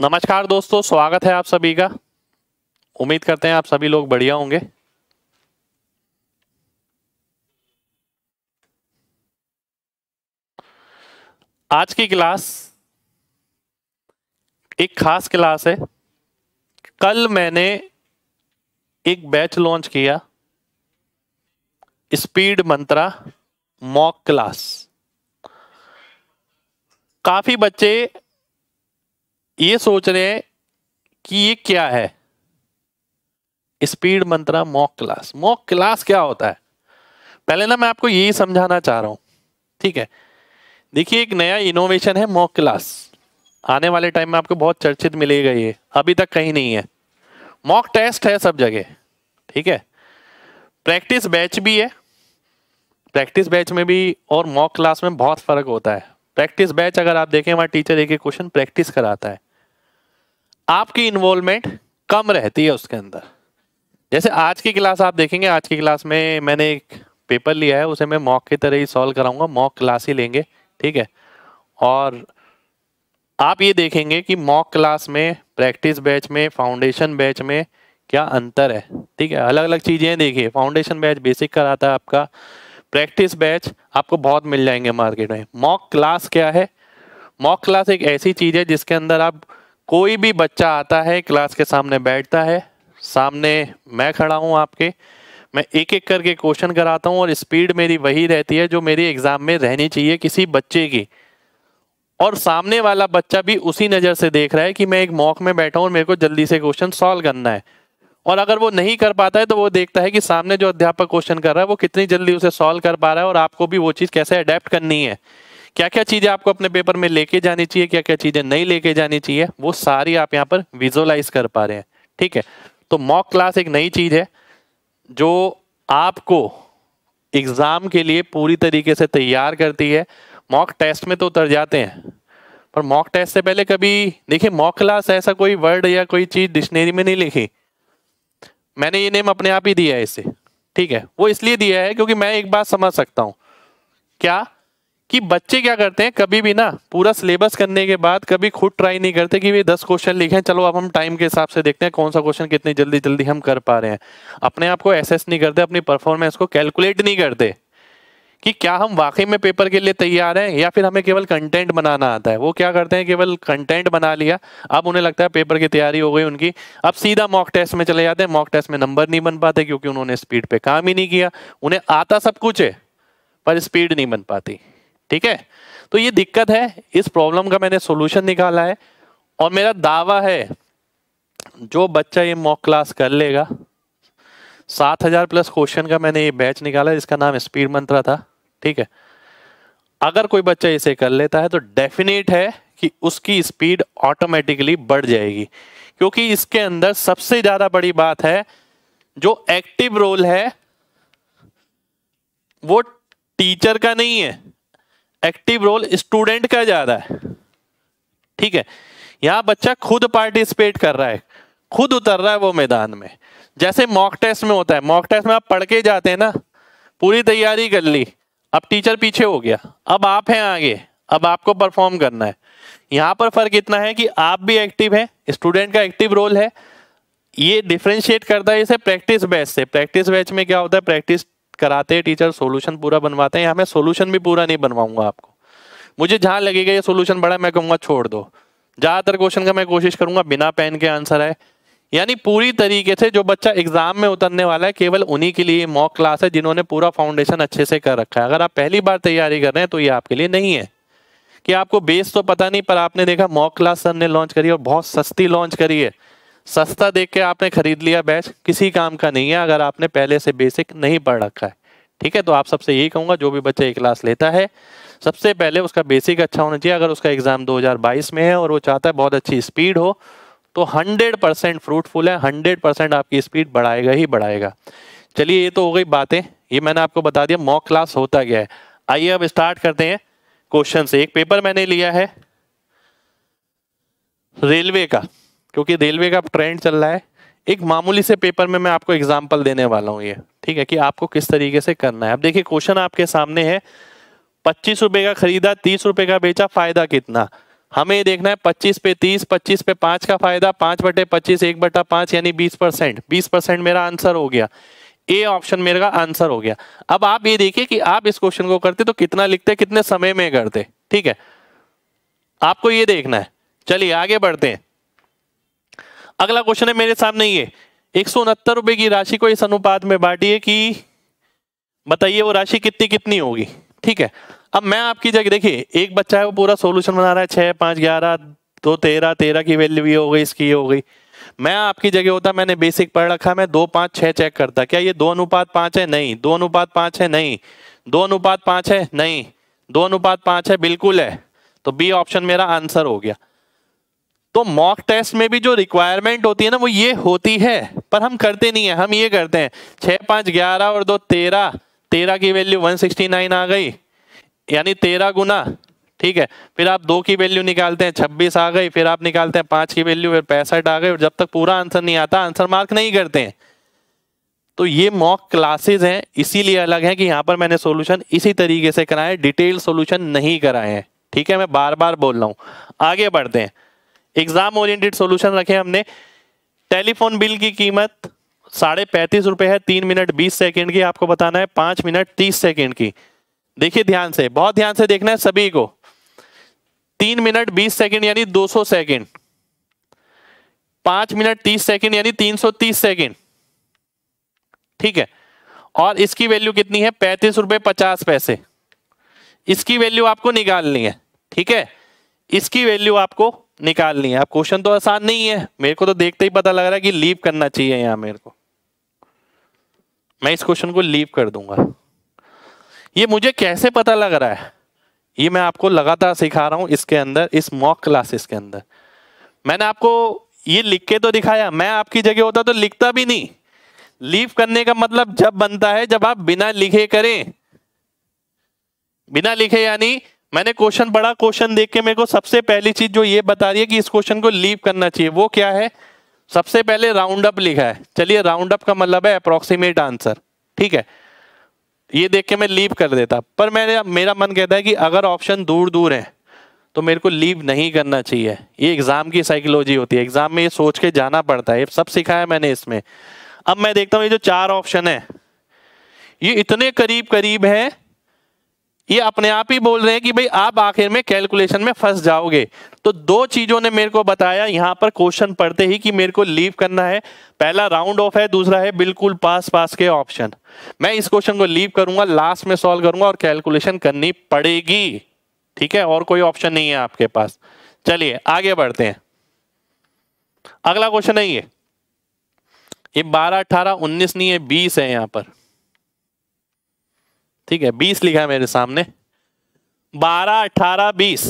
नमस्कार दोस्तों स्वागत है आप सभी का उम्मीद करते हैं आप सभी लोग बढ़िया होंगे आज की क्लास एक खास क्लास है कल मैंने एक बैच लॉन्च किया स्पीड मंत्रा मॉक क्लास काफी बच्चे ये सोच रहे हैं कि ये क्या है speed Mantra mock class mock class क्या होता है पहले ना मैं आपको यही समझाना चाह रहा हूं ठीक है देखिए एक नया इनोवेशन है मॉक क्लास आने वाले टाइम में आपको बहुत चर्चित मिलेगा ये अभी तक कहीं नहीं है मॉक टेस्ट है सब जगह ठीक है प्रैक्टिस बैच भी है प्रैक्टिस बैच में भी और मॉक क्लास में बहुत फर्क होता है प्रैक्टिस बैच अगर आप देखें हमारा टीचर एक एक क्वेश्चन प्रैक्टिस कराता है आपकी इन्वॉल्वमेंट कम रहती है उसके अंदर जैसे आज की क्लास आप देखेंगे आज की क्लास में मैंने एक पेपर लिया है उसे मैं मॉक की तरह ही सॉल्व कराऊंगा मॉक क्लास ही लेंगे ठीक है और आप ये देखेंगे कि मॉक क्लास में प्रैक्टिस बैच में फाउंडेशन बैच में क्या अंतर है ठीक है अलग अलग चीज़ें देखिए फाउंडेशन बैच बेसिक कराता है आपका प्रैक्टिस बैच आपको बहुत मिल जाएंगे मार्केट में मॉक क्लास क्या है मॉक क्लास एक ऐसी चीज़ है जिसके अंदर आप कोई भी बच्चा आता है क्लास के सामने बैठता है सामने मैं खड़ा हूँ आपके मैं एक एक करके क्वेश्चन कराता हूँ और स्पीड मेरी वही रहती है जो मेरी एग्ज़ाम में रहनी चाहिए किसी बच्चे की और सामने वाला बच्चा भी उसी नज़र से देख रहा है कि मैं एक मॉक में बैठा हूँ और मेरे को जल्दी से क्वेश्चन सॉल्व करना है और अगर वो नहीं कर पाता है तो वो देखता है कि सामने जो अध्यापक क्वेश्चन कर रहा है वो कितनी जल्दी उसे सॉल्व कर पा रहा है और आपको भी वो चीज़ कैसे अडेप्ट करनी है क्या क्या चीज़ें आपको अपने पेपर में लेके जानी चाहिए क्या क्या चीज़ें नहीं लेके जानी चाहिए वो सारी आप यहाँ पर विजुअलाइज कर पा रहे हैं ठीक है तो मॉक क्लास एक नई चीज़ है जो आपको एग्ज़ाम के लिए पूरी तरीके से तैयार करती है मॉक टेस्ट में तो उतर जाते हैं पर मॉक टेस्ट से पहले कभी देखिए मॉक क्लास ऐसा कोई वर्ड या कोई चीज़ डिक्शनरी में नहीं लिखी मैंने ये नेम अपने आप ही दिया है इसे ठीक है वो इसलिए दिया है क्योंकि मैं एक बात समझ सकता हूँ क्या कि बच्चे क्या करते हैं कभी भी ना पूरा सिलेबस करने के बाद कभी खुद ट्राई नहीं करते कि वे दस क्वेश्चन लिखे चलो अब हम टाइम के हिसाब से देखते हैं कौन सा क्वेश्चन कितनी जल्दी जल्दी हम कर पा रहे हैं अपने आप को एसेस नहीं करते अपनी परफॉर्मेंस को कैलकुलेट नहीं करते कि क्या हम वाकई में पेपर के लिए तैयार हैं या फिर हमें केवल कंटेंट बनाना आता है वो क्या करते हैं केवल कंटेंट बना लिया अब उन्हें लगता है पेपर की तैयारी हो गई उनकी अब सीधा मॉक टेस्ट में चले जाते हैं मॉक टेस्ट में नंबर नहीं बन पाते क्योंकि उन्होंने स्पीड पे काम ही नहीं किया उन्हें आता सब कुछ है पर स्पीड नहीं बन पाती ठीक है तो ये दिक्कत है इस प्रॉब्लम का मैंने सोल्यूशन निकाला है और मेरा दावा है जो बच्चा ये मॉक क्लास कर लेगा सात हजार प्लस क्वेश्चन का मैंने ये बैच निकाला जिसका नाम स्पीड मंत्रा था ठीक है अगर कोई बच्चा इसे कर लेता है तो डेफिनेट है कि उसकी स्पीड ऑटोमेटिकली बढ़ जाएगी क्योंकि इसके अंदर सबसे ज्यादा बड़ी बात है जो एक्टिव रोल है वो टीचर का नहीं है एक्टिव रोल स्टूडेंट का ज्यादा है ठीक है यहां बच्चा खुद पार्टिसिपेट कर रहा है खुद उतर रहा है वो मैदान में जैसे मॉक टेस्ट में होता है मॉक टेस्ट में आप पढ़ के जाते हैं ना पूरी तैयारी कर ली अब टीचर पीछे हो गया अब आप हैं आगे अब आपको परफॉर्म करना है यहाँ पर फर्क इतना है कि आप भी एक्टिव है स्टूडेंट का एक्टिव रोल है ये डिफ्रेंशिएट करता है इसे प्रैक्टिस बैच से प्रैक्टिस बैच में क्या होता है प्रैक्टिस कराते हैं टीचर सोल्यूशन पूरा बनवाते हैं यहाँ मैं सोल्यूशन भी पूरा नहीं बनवाऊंगा आपको मुझे जहाँ लगेगा ये सोल्यूशन बड़ा मैं कहूँगा छोड़ दो ज़्यादातर क्वेश्चन का मैं कोशिश करूंगा बिना पेन के आंसर है यानी पूरी तरीके से जो बच्चा एग्जाम में उतरने वाला है केवल उन्हीं के लिए मॉक क्लास है जिन्होंने पूरा फाउंडेशन अच्छे से कर रखा है अगर आप पहली बार तैयारी कर रहे हैं तो ये आपके लिए नहीं है कि आपको बेस तो पता नहीं पर आपने देखा मॉक क्लास सर ने लॉन्च करी और बहुत सस्ती लॉन्च करी है सस्ता देख के आपने खरीद लिया बैच किसी काम का नहीं है अगर आपने पहले से बेसिक नहीं पढ़ रखा है ठीक है तो आप सबसे यही कहूंगा जो भी बच्चा एक क्लास लेता है सबसे पहले उसका बेसिक अच्छा होना चाहिए अगर उसका एग्ज़ाम 2022 में है और वो चाहता है बहुत अच्छी स्पीड हो तो 100 परसेंट फ्रूटफुल है 100 परसेंट आपकी स्पीड बढ़ाएगा ही बढ़ाएगा चलिए ये तो हो गई बातें ये मैंने आपको बता दिया मॉक क्लास होता गया है आइए अब स्टार्ट करते हैं क्वेश्चन से एक पेपर मैंने लिया है रेलवे का क्योंकि रेलवे का ट्रेंड चल रहा है एक मामूली से पेपर में मैं आपको एग्जाम्पल देने वाला हूँ ये ठीक है कि आपको किस तरीके से करना है अब देखिए क्वेश्चन आपके सामने है पच्चीस रुपए का खरीदा तीस रुपए का बेचा फायदा कितना हमें देखना है पच्चीस पे तीस पच्चीस पे पांच का फायदा पांच बटे पच्चीस एक बटा पांच यानी बीस परसेंट बीस परसेंट मेरा आंसर हो गया ए ऑप्शन मेरा आंसर हो गया अब आप ये देखिए कि आप इस क्वेश्चन को करते तो कितना लिखते कितने समय में करते ठीक है आपको ये देखना है चलिए आगे बढ़ते हैं अगला क्वेश्चन है मेरे सामने ये एक सौ उनहत्तर रुपए की राशि को इस अनुपात में बांटिए कि बताइए वो राशि कितनी कितनी होगी ठीक है अब मैं आपकी जगह देखिए एक बच्चा है वो पूरा सोल्यूशन बना रहा है छह पाँच ग्यारह दो तेरह तेरह की वैल्यू ये हो गई इसकी ये हो गई मैं आपकी जगह होता मैंने बेसिक पढ़ रखा मैं दो पाँच छः चेक करता क्या ये दो अनुपात पाँच है नहीं दो अनुपात पांच है नहीं दो अनुपात पाँच है नहीं दो अनुपात पांच है बिल्कुल है तो बी ऑप्शन मेरा आंसर हो गया तो मॉक टेस्ट में भी जो रिक्वायरमेंट होती है ना वो ये होती है पर हम करते नहीं है हम ये करते हैं छः पाँच ग्यारह और दो तेरह तेरह की वैल्यू वन सिक्सटी नाइन आ गई यानी तेरह गुना ठीक है फिर आप दो की वैल्यू निकालते हैं छब्बीस आ गई फिर आप निकालते हैं पांच की वैल्यू फिर पैंसठ आ गई और जब तक पूरा आंसर नहीं आता आंसर मार्क नहीं करते हैं तो ये मॉक क्लासेस हैं इसीलिए अलग है कि यहाँ पर मैंने सोल्यूशन इसी तरीके से कराए डिटेल सोल्यूशन नहीं कराए हैं ठीक है मैं बार बार बोल रहा हूँ आगे बढ़ते हैं एग्जाम ओरिएंटेड सोल्यूशन रखे हमने टेलीफोन बिल की कीमत साढ़े पैंतीस रुपये है तीन मिनट बीस सेकेंड की आपको बताना है पाँच मिनट तीस सेकेंड की देखिए ध्यान से बहुत ध्यान से देखना है सभी को तीन मिनट बीस सेकेंड यानी दो सौ सेकेंड पांच मिनट तीस सेकेंड यानी तीन सौ तीस सेकेंड ठीक है और इसकी वैल्यू कितनी है पैंतीस रुपए पचास पैसे इसकी वैल्यू आपको निकालनी है ठीक है इसकी वैल्यू आपको निकालनी है आप क्वेश्चन तो आसान नहीं है मेरे को तो देखते ही पता लग रहा है कि लीव करना चाहिए यहां मेरे को मैं इस क्वेश्चन को लीव कर दूंगा ये मुझे कैसे पता लग रहा है ये मैं आपको लगातार सिखा रहा हूं इसके अंदर इस मॉक क्लासेस के अंदर मैंने आपको ये लिख के तो दिखाया मैं आपकी जगह होता तो लिखता भी नहीं लीव करने का मतलब जब बनता है जब आप बिना लिखे करें बिना लिखे यानी मैंने क्वेश्चन पढ़ा क्वेश्चन देख के मेरे को सबसे पहली चीज जो ये बता रही है कि इस क्वेश्चन को लीव करना चाहिए वो क्या है सबसे पहले राउंड अप लिखा है चलिए राउंड अप का मतलब है अप्रोक्सीमेट आंसर ठीक है ये देख के मैं लीव कर देता पर मेरे मेरा मन कहता है कि अगर ऑप्शन दूर दूर है तो मेरे को लीव नहीं करना चाहिए ये एग्ज़ाम की साइकोलॉजी होती है एग्ज़ाम में ये सोच के जाना पड़ता है ये सब सिखाया मैंने इसमें अब मैं देखता हूँ ये जो चार ऑप्शन है ये इतने करीब करीब है ये अपने आप ही बोल रहे हैं कि भाई आप आखिर में कैलकुलेशन में फंस जाओगे तो दो चीजों ने मेरे को बताया यहां पर क्वेश्चन पढ़ते ही कि मेरे को लीव करना है पहला राउंड ऑफ है दूसरा है बिल्कुल पास पास के ऑप्शन मैं इस क्वेश्चन को लीव करूंगा लास्ट में सॉल्व करूंगा और कैलकुलेशन करनी पड़ेगी ठीक है और कोई ऑप्शन नहीं है आपके पास चलिए आगे बढ़ते हैं अगला क्वेश्चन है ये ये बारह अठारह उन्नीस नहीं है बीस है यहां पर ठीक है बीस लिखा है मेरे सामने बारह अठारह बीस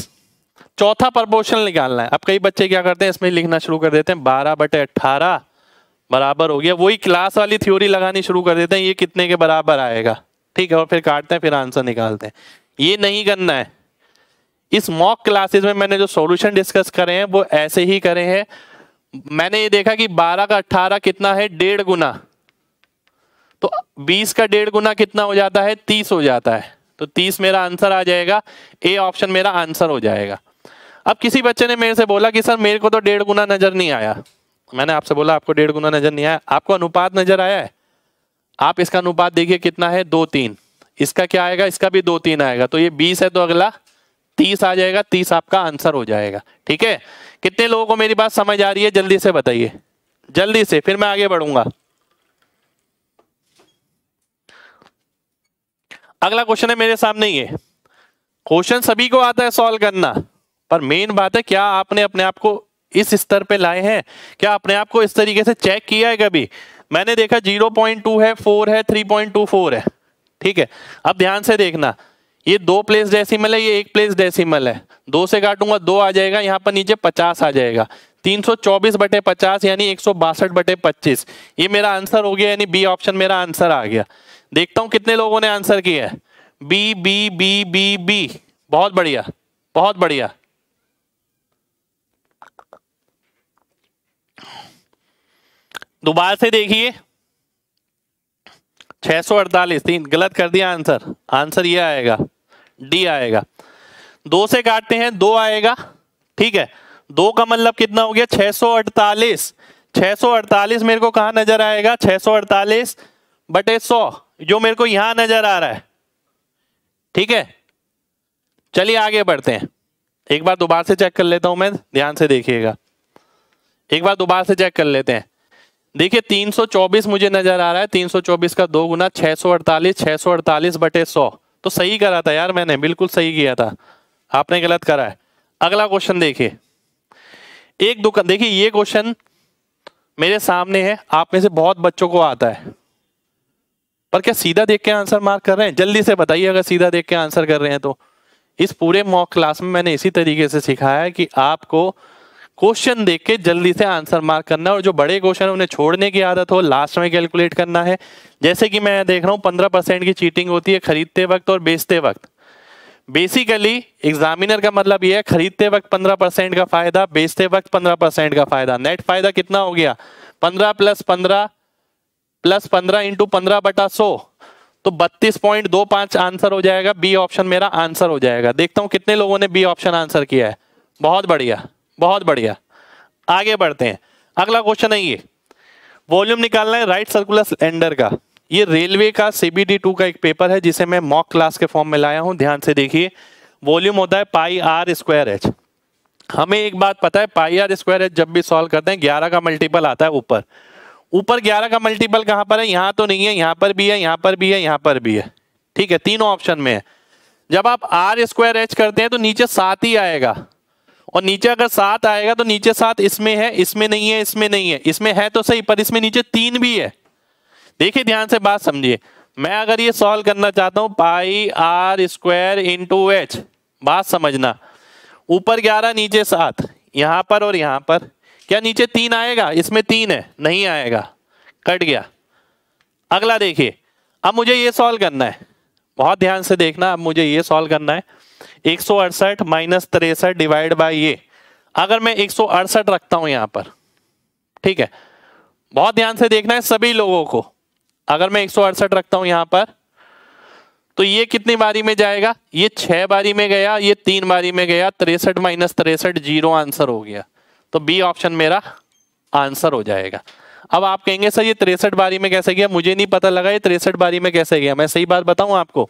चौथा प्रपोर्शन निकालना है अब कई बच्चे क्या करते हैं इसमें लिखना शुरू कर देते हैं बारह बटे अट्ठारह बराबर हो गया वही क्लास वाली थ्योरी लगानी शुरू कर देते हैं ये कितने के बराबर आएगा ठीक है और फिर काटते हैं फिर आंसर निकालते हैं ये नहीं करना है इस मॉक क्लासेस में मैंने जो सॉल्यूशन डिस्कस करे हैं वो ऐसे ही करे हैं मैंने ये देखा कि 12 का 18 कितना है डेढ़ गुना तो 20 का डेढ़ गुना कितना हो जाता है 30 हो जाता है तो 30 मेरा आंसर आ जाएगा ए ऑप्शन मेरा आंसर हो जाएगा अब किसी बच्चे ने मेरे से बोला कि सर मेरे को तो डेढ़ गुना नजर नहीं आया मैंने आपसे बोला आपको डेढ़ गुना नजर नहीं आया आपको अनुपात नजर आया है आप इसका अनुपात देखिए कितना है दो तीन इसका क्या आएगा इसका भी दो तीन आएगा तो ये बीस है तो अगला तीस आ जाएगा तीस आपका आंसर हो जाएगा ठीक है कितने लोगों को मेरी बात समझ आ रही है जल्दी से बताइए जल्दी से फिर मैं आगे बढ़ूंगा अगला क्वेश्चन है मेरे सामने ये क्वेश्चन सभी को आता है सॉल्व करना पर मेन बात है क्या आपने अपने आप को इस स्तर पे लाए हैं क्या अपने आप को इस तरीके से चेक किया है कभी मैंने देखा 0.2 है 4 है 3.24 है ठीक है अब ध्यान से देखना ये दो प्लेस डेसिमल है ये एक प्लेस डेसिमल है दो से काटूंगा दो आ जाएगा यहाँ पर नीचे पचास आ जाएगा तीन सौ चौबीस बटे पचास यानी एक सौ बासठ बटे पच्चीस ये मेरा आंसर हो गया यानी बी ऑप्शन मेरा आंसर आ गया देखता हूं कितने लोगों ने आंसर किया है B B B B B बहुत बढ़िया बहुत बढ़िया दोबारा से देखिए छह सौ अड़तालीस तीन गलत कर दिया आंसर आंसर ये आएगा डी आएगा दो से काटते हैं दो आएगा ठीक है दो का मतलब कितना हो गया छह छह सौ अड़तालीस सौ अड़तालीस मेरे को कहा नजर आएगा सौ अड़तालीस बटे सौ जो मेरे को यहां नजर आ रहा है ठीक है चलिए आगे बढ़ते हैं एक बार दोबारा से चेक कर लेता हूं मैं ध्यान से देखिएगा एक बार दोबारा से चेक कर लेते हैं देखिए 324 मुझे नजर आ रहा है 324 का दो गुना 648 648 बटे 100 तो सही करा था यार मैंने बिल्कुल सही किया था आपने गलत करा है अगला क्वेश्चन देखिए एक दुकान देखिए ये क्वेश्चन मेरे सामने है आप में से बहुत बच्चों को आता है पर क्या सीधा देख के आंसर मार्क कर रहे हैं जल्दी से बताइए अगर सीधा देख के आंसर कर रहे हैं तो इस पूरे मॉक क्लास में मैंने इसी तरीके से सिखाया है कि आपको क्वेश्चन देख के जल्दी से आंसर मार्क करना है और जो बड़े क्वेश्चन उन्हें छोड़ने की आदत हो लास्ट में कैलकुलेट करना है जैसे कि मैं देख रहा हूँ पंद्रह परसेंट की चीटिंग होती है खरीदते वक्त और बेचते वक्त बेसिकली एग्जामिनर का मतलब यह है खरीदते वक्त पंद्रह परसेंट का फायदा बेचते वक्त पंद्रह परसेंट का फायदा नेट फायदा कितना हो गया पंद्रह प्लस पंद्रह प्लस पंद्रह इंटू पंद्रह बटा सो तो बत्तीस पॉइंट दो पांच आंसर हो जाएगा बी ऑप्शन मेरा आंसर हो जाएगा देखता हूं कितने लोगों ने बी ऑप्शन आंसर किया है बहुत बढ़िया बहुत बढ़िया आगे बढ़ते हैं अगला क्वेश्चन है ये वॉल्यूम निकालना है राइट सर्कुलर सिलेंडर का ये रेलवे का सीबीडी टू का एक पेपर है जिसे मैं मॉक क्लास के फॉर्म में लाया हूं ध्यान से देखिए वॉल्यूम होता है पाई आर स्क्वायर एच हमें एक बात पता है पाई आर स्क्वायर एच जब भी सॉल्व करते हैं ग्यारह का मल्टीपल आता है ऊपर ऊपर ग्यारह का मल्टीपल कहाँ पर है यहाँ तो नहीं है यहाँ पर भी है यहाँ पर भी है यहाँ पर भी है ठीक है तीनों ऑप्शन में है जब आप आर स्क्वायर एच करते हैं तो नीचे सात ही आएगा और नीचे अगर सात आएगा तो नीचे सात इसमें है इसमें नहीं है इसमें नहीं है इसमें है तो सही पर इसमें नीचे तीन भी है देखिए ध्यान से बात समझिए मैं अगर ये सॉल्व करना चाहता हूँ pi R square into H बात समझना ऊपर ग्यारह नीचे सात यहाँ पर और यहाँ पर क्या नीचे तीन आएगा इसमें तीन है नहीं आएगा कट गया अगला देखिए अब मुझे ये सॉल्व करना है बहुत ध्यान से देखना अब मुझे ये सॉल्व करना है एक सौ अड़सठ माइनस तिरसठ डिवाइड बाई ये अगर मैं एक सौ अड़सठ रखता हूं यहां पर ठीक है बहुत ध्यान से देखना है सभी लोगों को अगर मैं एक सौ अड़सठ रखता हूं यहां पर तो ये कितनी बारी में जाएगा ये छह बारी में गया ये तीन बारी में गया तिरसठ माइनस तिरसठ जीरो आंसर हो गया तो बी ऑप्शन मेरा आंसर हो जाएगा अब आप कहेंगे सर ये तिरसठ बारी में कैसे गया मुझे नहीं पता लगा ये तिरसठ बारी में कैसे गया मैं सही बात बताऊं आपको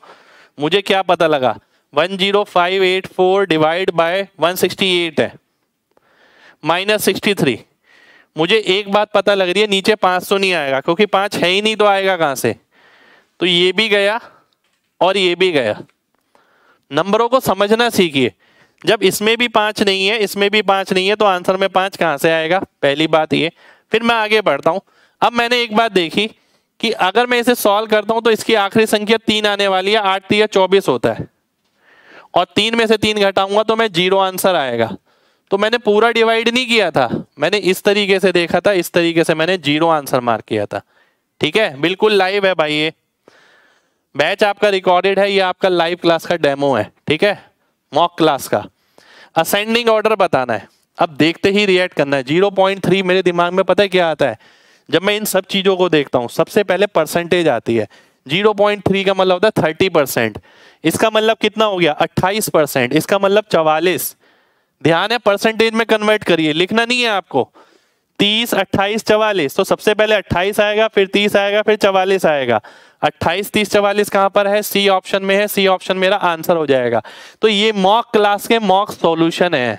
मुझे क्या पता लगा 10584 डिवाइड बाय 168 है माइनस सिक्सटी मुझे एक बात पता लग रही है नीचे पांच तो नहीं आएगा क्योंकि पांच है ही नहीं तो आएगा कहाँ से तो ये भी गया और ये भी गया नंबरों को समझना सीखिए जब इसमें भी पांच नहीं है इसमें भी पांच नहीं है तो आंसर में पांच कहाँ से आएगा पहली बात ये फिर मैं आगे बढ़ता हूँ अब मैंने एक बात देखी कि अगर मैं इसे सॉल्व करता हूँ तो इसकी आखिरी संख्या तीन आने वाली है आठ तीन चौबीस होता है और तीन में से तीन घटाऊंगा तो मैं जीरो आंसर आएगा तो मैंने पूरा डिवाइड नहीं किया था मैंने इस तरीके से देखा था इस तरीके से मैंने जीरो आंसर मार्क किया था ठीक है बिल्कुल लाइव है भाई ये बैच आपका रिकॉर्डेड है ये आपका लाइव क्लास का डेमो है ठीक है मॉक क्लास का असेंडिंग ऑर्डर बताना है अब देखते ही रिएक्ट करना है जीरो पॉइंट थ्री मेरे दिमाग में पता है क्या आता है जब मैं इन सब चीज़ों को देखता हूँ सबसे पहले परसेंटेज आती है जीरो पॉइंट थ्री का मतलब होता है थर्टी परसेंट इसका मतलब कितना हो गया अट्ठाईस परसेंट इसका मतलब चवालीस ध्यान है परसेंटेज में कन्वर्ट करिए लिखना नहीं है आपको तीस अट्ठाईस चवालीस तो सबसे पहले अट्ठाईस आएगा फिर तीस आएगा फिर चवालीस आएगा अट्ठाईस तीस चवालीस कहाँ पर है सी ऑप्शन में है सी ऑप्शन मेरा आंसर हो जाएगा तो ये मॉक क्लास के मॉक सॉल्यूशन है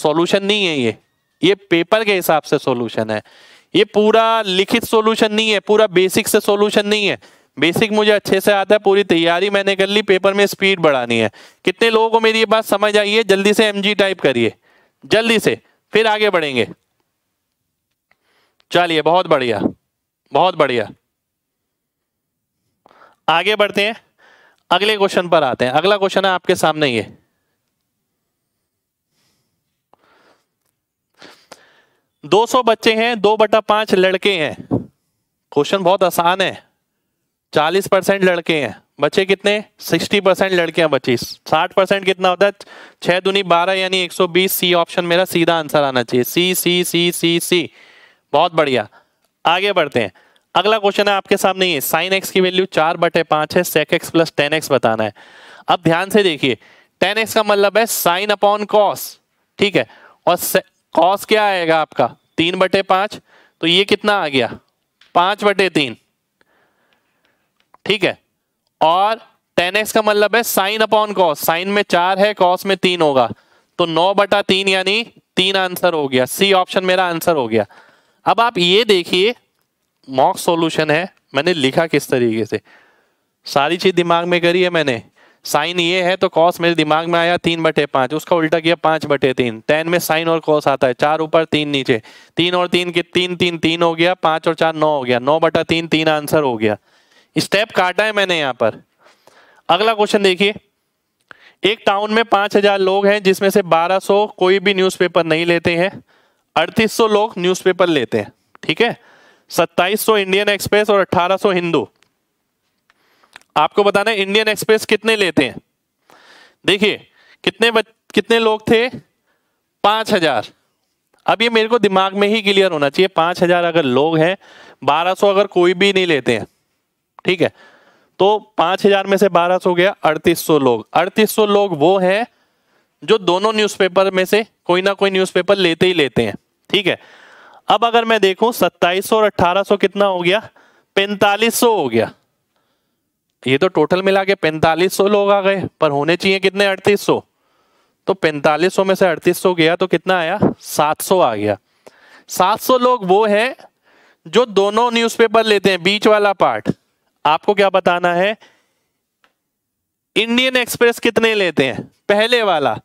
सॉल्यूशन नहीं है ये ये पेपर के हिसाब से सॉल्यूशन है ये पूरा लिखित सॉल्यूशन नहीं है पूरा बेसिक से सॉल्यूशन नहीं है बेसिक मुझे अच्छे से आता है पूरी तैयारी मैंने कर ली पेपर में स्पीड बढ़ानी है कितने लोगों को मेरी ये बात समझ आई है जल्दी से एम टाइप करिए जल्दी से फिर आगे बढ़ेंगे चलिए बहुत बढ़िया बहुत बढ़िया आगे बढ़ते हैं अगले क्वेश्चन पर आते हैं अगला क्वेश्चन है आपके सामने ये दो सौ बच्चे हैं दो बटा पांच लड़के हैं क्वेश्चन बहुत आसान है चालीस परसेंट लड़के हैं बच्चे कितने सिक्सटी परसेंट लड़के हैं बच्चे साठ परसेंट कितना होता है छह दुनी बारह यानी एक सौ बीस सी ऑप्शन मेरा सीधा आंसर आना चाहिए सी सी सी सी सी बहुत बढ़िया आगे बढ़ते हैं अगला क्वेश्चन है आपके सामने ये साइन एक्स की वैल्यू चार बटे पांच है sec X plus ten X बताना है अब ध्यान से देखिए टेन एक्स का मतलब है साइन अपॉन कॉस ठीक है और कॉस क्या आएगा आपका तीन बटे पांच तो ये कितना आ गया पांच बटे तीन ठीक है और टेन एक्स का मतलब है साइन अपॉन कॉस साइन में चार है कॉस में तीन होगा तो नौ बटा तीन यानी तीन आंसर हो गया सी ऑप्शन मेरा आंसर हो गया अब आप ये देखिए मॉक सॉल्यूशन है मैंने लिखा किस तरीके से सारी चीज दिमाग में करी है मैंने साइन ये है तो कॉस मेरे दिमाग में आया तीन बटे पांच उसका उल्टा किया पांच बटे तीन टेन में साइन और कॉस आता है चार ऊपर तीन नीचे तीन और तीन के तीन तीन तीन हो गया पांच और चार नौ हो गया नौ बटा तीन तीन आंसर हो गया स्टेप काटा है मैंने यहाँ पर अगला क्वेश्चन देखिए एक टाउन में पांच हजार लोग हैं जिसमें से बारह सौ कोई भी न्यूज नहीं लेते हैं अड़तीस लोग न्यूज़पेपर लेते हैं ठीक है 2700 इंडियन एक्सप्रेस और 1800 हिंदू आपको बताना है इंडियन एक्सप्रेस कितने लेते हैं देखिए कितने बच, कितने लोग थे पांच हजार अब ये मेरे को दिमाग में ही क्लियर होना चाहिए पांच हजार अगर लोग हैं बारह सौ अगर कोई भी नहीं लेते हैं ठीक है तो पांच हजार में से बारह सौ गया अड़तीस सौ लोग अड़तीस सौ लोग वो हैं जो दोनों न्यूज़पेपर में से कोई ना कोई न्यूज़पेपर लेते ही लेते हैं ठीक है अब अगर मैं देखूं सत्ताईस और 1800 कितना हो गया 4500 हो गया ये तो टोटल मिला के 4500 लोग आ गए पर होने चाहिए कितने 3800 तो 4500 में से 3800 गया तो कितना आया 700 आ गया 700 लोग वो है जो दोनों न्यूज़पेपर लेते हैं बीच वाला पार्ट आपको क्या बताना है इंडियन एक्सप्रेस कितने लेते हैं पहले वाला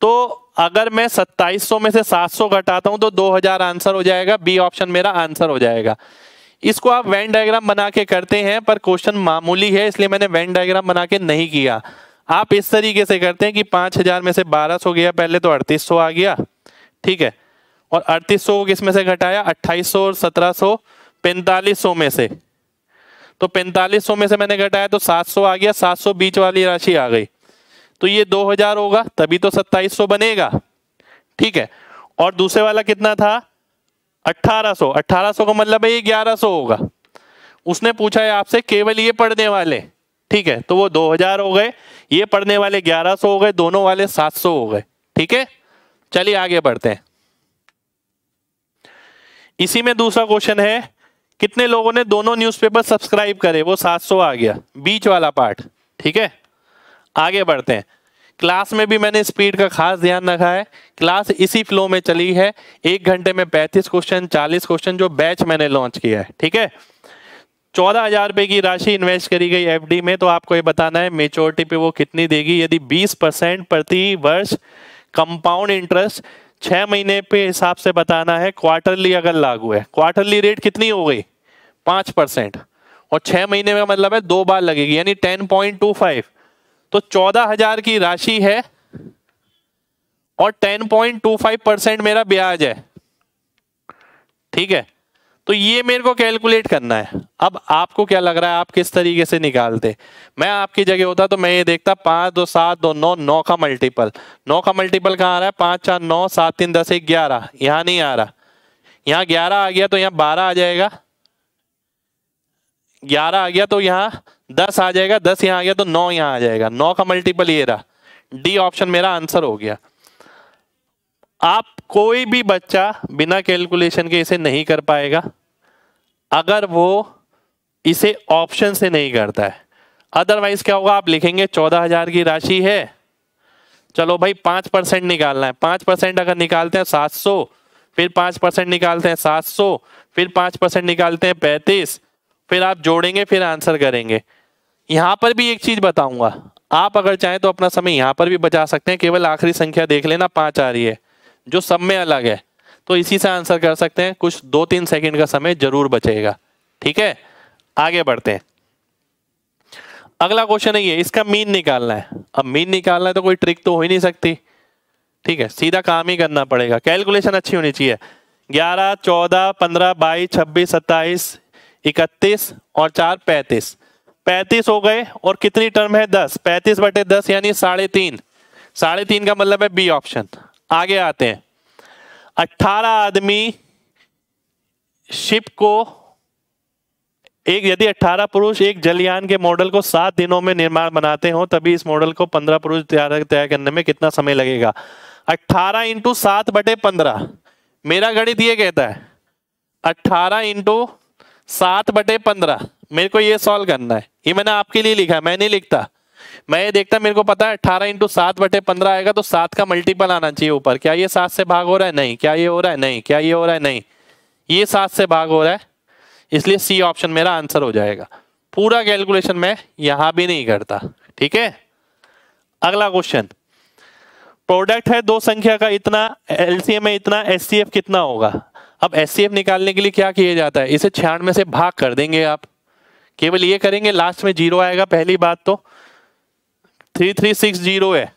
तो अगर मैं 2700 में से 700 घटाता हूं तो 2000 आंसर हो जाएगा बी ऑप्शन मेरा आंसर हो जाएगा इसको आप वैन डायग्राम बना के करते हैं पर क्वेश्चन मामूली है इसलिए मैंने वैन डायग्राम बना के नहीं किया आप इस तरीके से करते हैं कि 5000 में से 1200 गया पहले तो 3800 आ गया ठीक है और 3800 को किस में से घटाया 2800 और 1700 4500 में से तो 4500 में से मैंने घटाया तो 700 आ गया 700 बीच वाली राशि आ गई तो ये 2000 होगा तभी तो 2700 बनेगा ठीक है और दूसरे वाला कितना था 1800 1800 का मतलब है ये 1100 होगा उसने पूछा है आपसे केवल ये पढ़ने वाले ठीक है तो वो 2000 हो गए ये पढ़ने वाले 1100 हो गए दोनों वाले 700 हो गए ठीक है चलिए आगे बढ़ते हैं इसी में दूसरा क्वेश्चन है कितने लोगों ने दोनों न्यूज़पेपर सब्सक्राइब करे वो 700 आ गया बीच वाला पार्ट ठीक है आगे बढ़ते हैं क्लास में भी मैंने स्पीड का खास ध्यान रखा है क्लास इसी फ्लो में चली है एक घंटे में पैंतीस क्वेश्चन चालीस क्वेश्चन जो बैच मैंने लॉन्च किया है ठीक है चौदह हजार रुपये की राशि इन्वेस्ट करी गई एफडी में तो आपको ये बताना है मेच्योरिटी पे वो कितनी देगी यदि 20 परसेंट प्रति वर्ष कंपाउंड इंटरेस्ट छः महीने पे हिसाब से बताना है क्वार्टरली अगर लागू है क्वार्टरली रेट कितनी हो गई पाँच परसेंट और छः महीने में मतलब है दो बार लगेगी यानी टेन पॉइंट टू फाइव तो चौदह हजार की राशि है और ten point two five percent मेरा ब्याज है ठीक है तो ये मेरे को कैलकुलेट करना है अब आपको क्या लग रहा है आप किस तरीके से निकालते मैं आपकी जगह होता तो मैं ये देखता पांच दो सात दो नौ नौ का मल्टीपल नौ का मल्टीपल कहाँ आ रहा है पांच चार नौ सात तीन दस एक ग्यारह यहां नहीं आ रहा यहां ग्यारह आ गया तो यहां बारह आ जाएगा ग्यारह आ गया तो यहां दस आ जाएगा दस यहाँ आ गया तो नौ यहाँ आ जाएगा नौ का मल्टीपल ये रहा डी ऑप्शन मेरा आंसर हो गया आप कोई भी बच्चा बिना कैलकुलेशन के इसे नहीं कर पाएगा अगर वो इसे ऑप्शन से नहीं करता है अदरवाइज क्या होगा आप लिखेंगे चौदह हजार की राशि है चलो भाई पाँच परसेंट निकालना है पाँच परसेंट अगर निकालते हैं सात सौ फिर पाँच परसेंट निकालते हैं सात सौ फिर पाँच परसेंट निकालते हैं पैंतीस फिर आप जोड़ेंगे फिर आंसर करेंगे यहां पर भी एक चीज बताऊंगा आप अगर चाहें तो अपना समय यहाँ पर भी बचा सकते हैं केवल आखिरी संख्या देख लेना पांच आ रही है जो सब में अलग है तो इसी से आंसर कर सकते हैं कुछ दो तीन सेकंड का समय जरूर बचेगा ठीक है आगे बढ़ते हैं अगला क्वेश्चन है ये इसका मीन निकालना है अब मीन निकालना है तो कोई ट्रिक तो हो ही नहीं सकती ठीक है सीधा काम ही करना पड़ेगा कैलकुलेशन अच्छी होनी चाहिए ग्यारह चौदह पंद्रह बाईस छब्बीस सत्ताईस इकतीस और चार पैंतीस पैंतीस हो गए और कितनी टर्म है दस पैंतीस बटे दस यानी साढ़े तीन साढ़े तीन का मतलब है बी ऑप्शन आगे आते हैं अट्ठारह आदमी शिप को एक यदि 18 पुरुष एक जलयान के मॉडल को सात दिनों में निर्माण बनाते हो तभी इस मॉडल को 15 पुरुष तैयार तैयार करने में कितना समय लगेगा 18 इंटू सात बटे पंद्रह मेरा गणित ये कहता है 18 इंटू सात बटे पंद्रह मेरे को ये सॉल्व करना है ये मैंने आपके लिए लिखा है मैं नहीं लिखता मैं ये देखता मेरे को पता है अठारह इंटू सात बटे पंद्रह आएगा तो सात का मल्टीपल आना चाहिए ऊपर क्या ये सात से भाग हो रहा है नहीं क्या ये हो रहा है नहीं क्या ये हो रहा है नहीं ये सात से भाग हो रहा है इसलिए सी ऑप्शन मेरा आंसर हो जाएगा पूरा कैलकुलेशन मैं यहां भी नहीं करता ठीक है अगला क्वेश्चन प्रोडक्ट है दो संख्या का इतना एलसीएम है इतना एफ कितना होगा अब एफ निकालने के लिए क्या किया जाता है इसे छियानवे से भाग कर देंगे आप केवल ये करेंगे लास्ट में जीरो आएगा पहली बात तो थ्री थ्री सिक्स जीरो है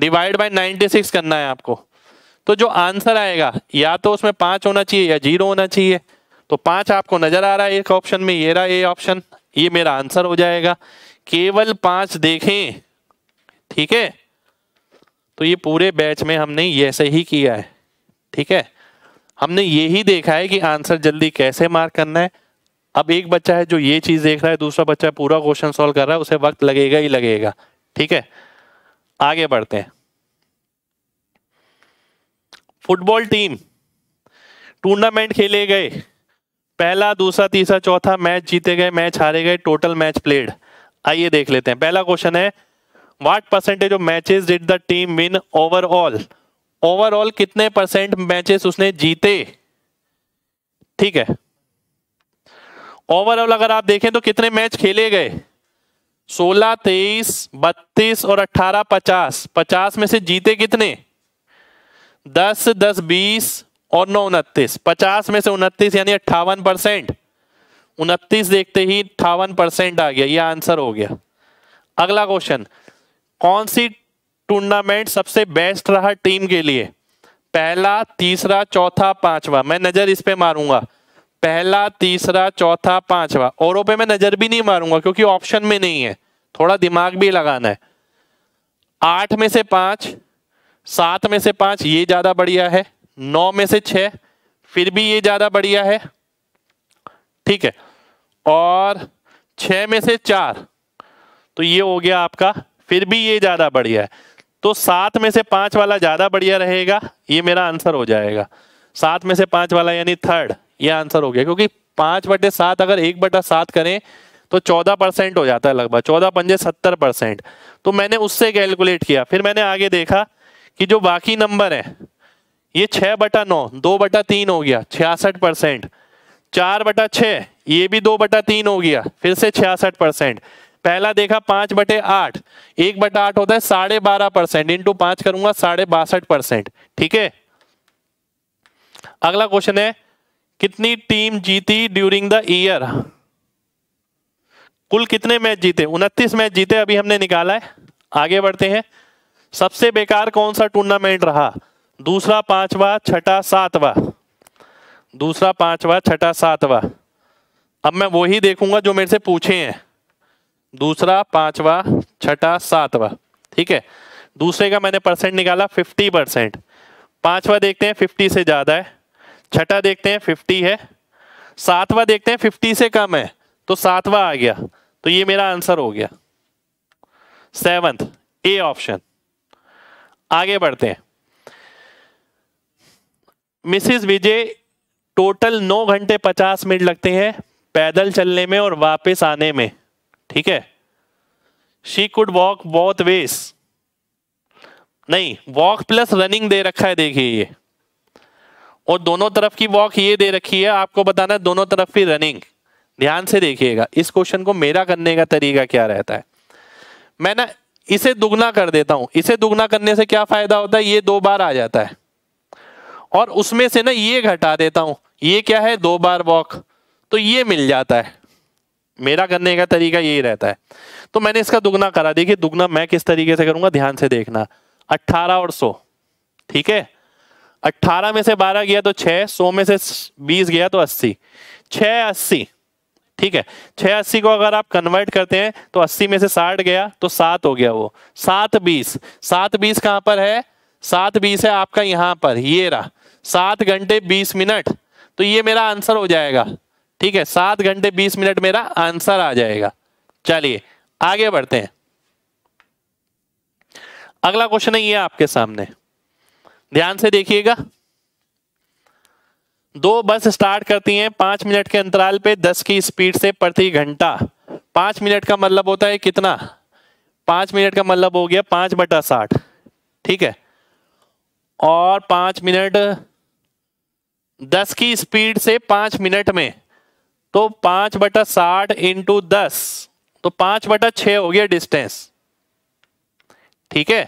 डिवाइड बाय नाइनटी सिक्स करना है आपको तो जो आंसर आएगा या तो उसमें पांच होना चाहिए या जीरो होना चाहिए तो पांच आपको नज़र आ रहा है एक ऑप्शन में ये रहा ये ऑप्शन ये मेरा आंसर हो जाएगा केवल पांच देखें ठीक है तो ये पूरे बैच में हमने ऐसे ही किया है ठीक है हमने यही देखा है कि आंसर जल्दी कैसे मार्क करना है अब एक बच्चा है जो ये चीज देख रहा है दूसरा बच्चा पूरा क्वेश्चन सोल्व कर रहा है उसे वक्त लगेगा ही लगेगा ठीक है आगे बढ़ते हैं फुटबॉल टीम टूर्नामेंट खेले गए पहला दूसरा तीसरा चौथा मैच जीते गए मैच हारे गए टोटल मैच प्लेड आइए देख लेते हैं पहला क्वेश्चन है what percentage of matches did the team win overall overall कितने परसेंट मैचेस उसने जीते ठीक है ओवरऑल अगर आप देखें तो कितने मैच खेले गए 16, 23, 32 और 18, 50, 50 में से जीते कितने 10, 10, 20 और नौ उनतीस पचास में से उनतीस यानी अट्ठावन परसेंट उनतीस देखते ही अट्ठावन परसेंट आ गया ये आंसर हो गया अगला क्वेश्चन कौन सी टूर्नामेंट सबसे बेस्ट रहा टीम के लिए पहला तीसरा चौथा पांचवा मैं नजर इस पे मारूंगा पहला तीसरा चौथा पांचवा औरों पे मैं नजर भी नहीं मारूंगा क्योंकि ऑप्शन में नहीं है थोड़ा दिमाग भी लगाना है आठ में से पांच सात में से पांच ये ज्यादा बढ़िया है नौ में से छ फिर भी ये ज्यादा बढ़िया है ठीक है और छ में से चार तो ये हो गया आपका फिर भी ये ज्यादा बढ़िया है तो सात में से पांच वाला ज्यादा बढ़िया रहेगा ये मेरा आंसर हो जाएगा सात में से पांच वाला यानी थर्ड ये आंसर हो गया क्योंकि पांच बटे सात अगर एक बटा सात करें तो चौदह परसेंट हो जाता है लगभग चौदह पंजे सत्तर परसेंट तो मैंने उससे कैलकुलेट किया फिर मैंने आगे देखा कि जो बाकी नंबर है ये छह बटा नौ दो बटा तीन हो गया छियासठ परसेंट चार बटा छ ये भी दो बटा तीन हो गया फिर से छियासठ परसेंट पहला देखा पांच बटे आठ एक बटा आठ होता है साढ़े बारह परसेंट इंटू पांच करूंगा साढ़े बासठ परसेंट ठीक है अगला क्वेश्चन है कितनी टीम जीती ड्यूरिंग द ईयर कुल कितने मैच जीते उनतीस मैच जीते अभी हमने निकाला है आगे बढ़ते हैं सबसे बेकार कौन सा टूर्नामेंट रहा दूसरा पांचवा छठा सातवा दूसरा पांचवा छठा सातवा अब मैं वही देखूंगा जो मेरे से पूछे हैं दूसरा पांचवा छठा सातवा ठीक है दूसरे का मैंने परसेंट निकाला फिफ्टी परसेंट पांचवा देखते हैं फिफ्टी से ज्यादा है छठा देखते हैं फिफ्टी है सातवा देखते हैं फिफ्टी से कम है तो सातवा आ गया तो ये मेरा आंसर हो गया सेवंथ ए ऑप्शन आगे बढ़ते हैं मिसिस विजय टोटल नौ घंटे पचास मिनट लगते हैं पैदल चलने में और वापस आने में ठीक है शी कुड वॉक बहुत वेस नहीं वॉक प्लस रनिंग दे रखा है देखिए ये और दोनों तरफ की वॉक ये दे रखी है आपको बताना है दोनों तरफ की रनिंग ध्यान से देखिएगा इस क्वेश्चन को मेरा करने का तरीका क्या रहता है मैं ना इसे दुगना कर देता हूं इसे दुगना करने से क्या फायदा होता है ये दो बार आ जाता है और उसमें से ना ये घटा देता हूं ये क्या है दो बार वॉक तो ये मिल जाता है मेरा करने का तरीका यही रहता है तो मैंने इसका दुगना करा देखिए दुगना मैं किस तरीके से करूंगा ध्यान से देखना अट्ठारह और सो ठीक है 18 में से 12 गया तो 6 100 में से 20 गया तो 80 6 अस्सी ठीक है 6 अस्सी को अगर आप कन्वर्ट करते हैं तो 80 में से 60 गया तो 7 हो गया वो सात बीस सात बीस कहाँ पर है सात बीस है आपका यहाँ पर ये रहा सात घंटे बीस मिनट तो ये मेरा आंसर हो जाएगा ठीक है सात घंटे बीस मिनट मेरा आंसर आ जाएगा चलिए आगे बढ़ते हैं अगला क्वेश्चन है ये आपके सामने ध्यान से देखिएगा दो बस स्टार्ट करती हैं पांच मिनट के अंतराल पे दस की स्पीड से प्रति घंटा पांच मिनट का मतलब होता है कितना पांच मिनट का मतलब हो गया पांच बटा साठ ठीक है और पांच मिनट दस की स्पीड से पांच मिनट में तो पांच बटा साठ इंटू दस तो पांच बटा छ हो गया डिस्टेंस ठीक है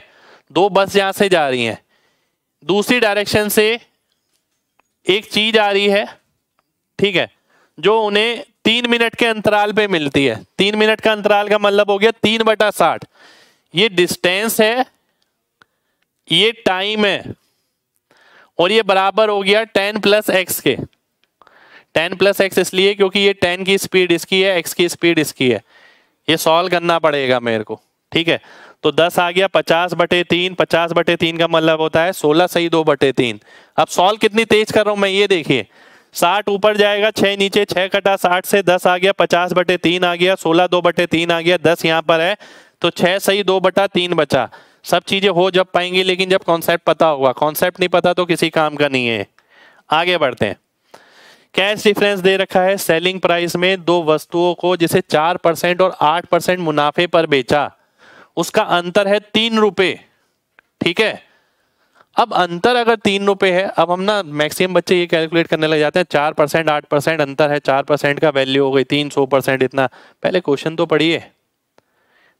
दो बस यहां से जा रही हैं दूसरी डायरेक्शन से एक चीज आ रही है ठीक है जो उन्हें तीन मिनट के अंतराल पे मिलती है तीन मिनट का अंतराल का मतलब हो गया तीन बटा साठ ये डिस्टेंस है ये टाइम है और ये बराबर हो गया टेन प्लस एक्स के टेन प्लस एक्स इसलिए क्योंकि ये टेन की स्पीड इसकी है एक्स की स्पीड इसकी है ये सॉल्व करना पड़ेगा मेरे को ठीक है तो 10 आ गया 50 बटे तीन पचास बटे तीन का मतलब होता है 16 सही दो बटे तीन अब सॉल्व कितनी तेज कर रहा हूं मैं ये देखिए 60 ऊपर जाएगा 6 नीचे 6 कटा 60 से 10 आ गया 50 बटे तीन आ गया 16 दो बटे तीन आ गया 10 यहाँ पर है तो 6 सही दो बटा तीन बचा सब चीजें हो जब पाएंगी लेकिन जब कॉन्सेप्ट पता होगा कॉन्सेप्ट नहीं पता तो किसी काम का नहीं है आगे बढ़ते हैं कैश डिफरेंस दे रखा है सेलिंग प्राइस में दो वस्तुओं को जिसे चार परसेंट और आठ परसेंट मुनाफे पर बेचा उसका अंतर है तीन रुपए ठीक है अब अंतर अगर तीन रुपए है अब हम ना मैक्सिमम बच्चे ये कैलकुलेट करने लग जाते हैं चार परसेंट आठ परसेंट अंतर है चार परसेंट का वैल्यू हो गई तीन सौ परसेंट इतना पहले क्वेश्चन तो पढ़िए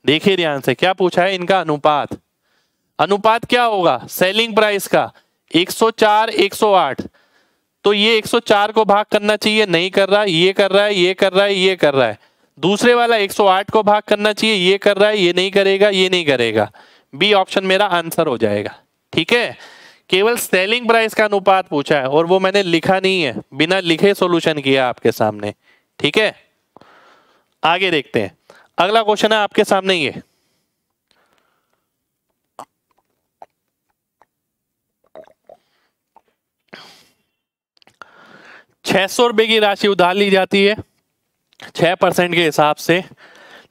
देखिए ध्यान से क्या पूछा है इनका अनुपात अनुपात क्या होगा सेलिंग प्राइस का 104 108 तो ये 104 को भाग करना चाहिए नहीं कर रहा ये कर रहा है ये कर रहा है ये कर रहा है दूसरे वाला 108 को भाग करना चाहिए ये कर रहा है ये नहीं करेगा ये नहीं करेगा बी ऑप्शन मेरा आंसर हो जाएगा ठीक है केवल सेलिंग प्राइस का अनुपात पूछा है और वो मैंने लिखा नहीं है बिना लिखे सोल्यूशन किया आपके सामने ठीक है आगे देखते हैं अगला क्वेश्चन है आपके सामने ये छह सौ रुपए की राशि उधार ली जाती है छह परसेंट के हिसाब से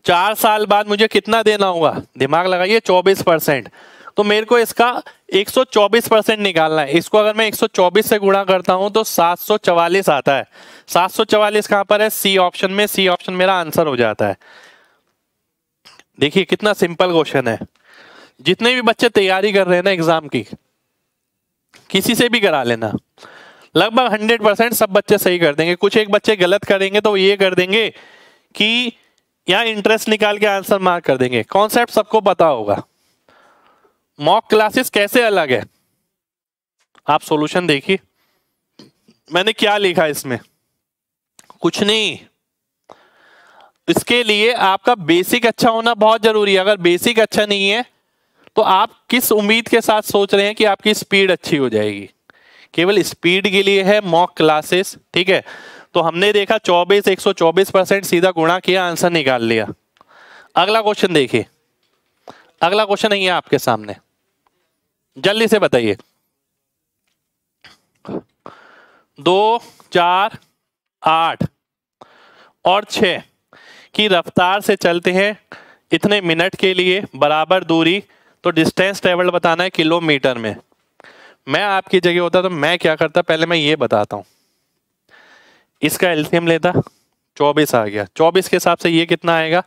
चार साल बाद मुझे कितना देना होगा दिमाग लगाइए चौबीस परसेंट तो मेरे को इसका 124 परसेंट निकालना है इसको अगर मैं 124 से गुणा करता हूं तो 744 आता है 744 कहां पर है सी ऑप्शन में सी ऑप्शन मेरा आंसर हो जाता है देखिए कितना सिंपल क्वेश्चन है जितने भी बच्चे तैयारी कर रहे हैं ना एग्जाम की किसी से भी करा लेना लगभग हंड्रेड परसेंट सब बच्चे सही कर देंगे कुछ एक बच्चे गलत करेंगे तो ये कर देंगे कि यहाँ इंटरेस्ट निकाल के आंसर मार्क कर देंगे कॉन्सेप्ट सबको पता होगा मॉक क्लासेस कैसे अलग है आप सॉल्यूशन देखिए मैंने क्या लिखा इसमें कुछ नहीं इसके लिए आपका बेसिक अच्छा होना बहुत जरूरी है अगर बेसिक अच्छा नहीं है तो आप किस उम्मीद के साथ सोच रहे हैं कि आपकी स्पीड अच्छी हो जाएगी केवल स्पीड के लिए है मॉक क्लासेस ठीक है तो हमने देखा 24 124 परसेंट सीधा गुणा किया आंसर निकाल लिया अगला क्वेश्चन देखिए अगला क्वेश्चन नहीं है आपके सामने जल्दी से बताइए दो चार आठ और छ की रफ्तार से चलते हैं इतने मिनट के लिए बराबर दूरी तो डिस्टेंस ट्रेवल बताना है किलोमीटर में मैं आपकी जगह होता तो मैं क्या करता पहले मैं ये बताता हूँ इसका एल्सियम लेता चौबीस आ गया चौबीस के हिसाब से ये कितना आएगा